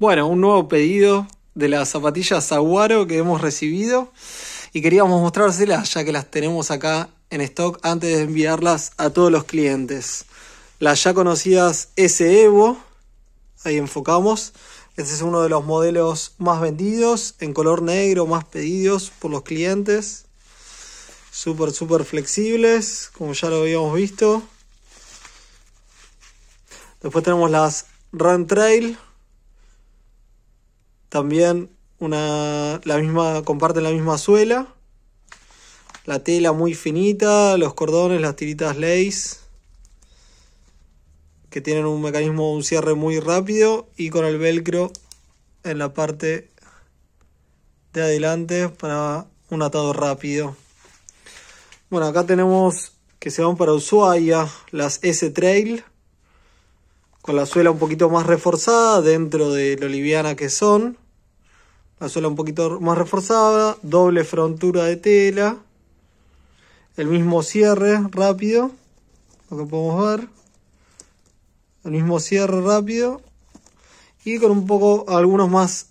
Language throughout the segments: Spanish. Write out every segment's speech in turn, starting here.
Bueno, un nuevo pedido de las zapatillas Aguaro que hemos recibido y queríamos mostrárselas ya que las tenemos acá en stock antes de enviarlas a todos los clientes. Las ya conocidas S Evo, ahí enfocamos. Este es uno de los modelos más vendidos, en color negro, más pedidos por los clientes. Súper, súper flexibles, como ya lo habíamos visto. Después tenemos las Run Trail, también la misma, comparten la misma suela. La tela muy finita, los cordones, las tiritas lace, que tienen un mecanismo de un cierre muy rápido y con el velcro en la parte de adelante para un atado rápido. Bueno, acá tenemos que se van para Ushuaia las S-Trail con la suela un poquito más reforzada dentro de lo liviana que son la suela un poquito más reforzada, doble frontura de tela, el mismo cierre rápido, lo que podemos ver, el mismo cierre rápido y con un poco algunos más,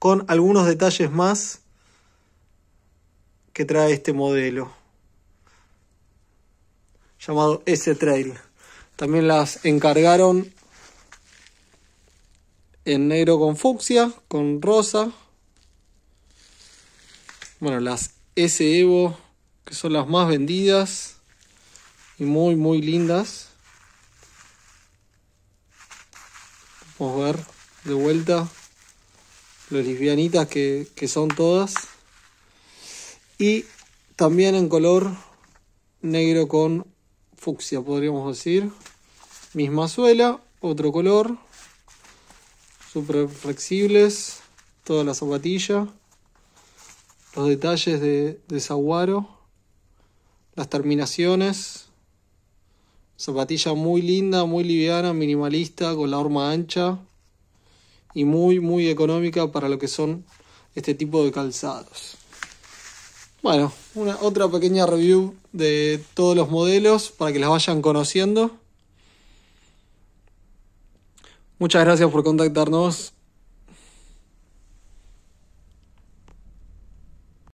con algunos detalles más que trae este modelo llamado S-Trail. También las encargaron en negro con fucsia, con rosa, bueno, las S Evo, que son las más vendidas y muy, muy lindas. Vamos a ver de vuelta las lisbianitas que, que son todas. Y también en color negro con fucsia, podríamos decir. Misma suela, otro color. super flexibles. Toda la zapatilla los detalles de, desaguaro las terminaciones. Zapatilla muy linda, muy liviana, minimalista, con la horma ancha y muy, muy económica para lo que son este tipo de calzados. Bueno, una, otra pequeña review de todos los modelos para que las vayan conociendo. Muchas gracias por contactarnos.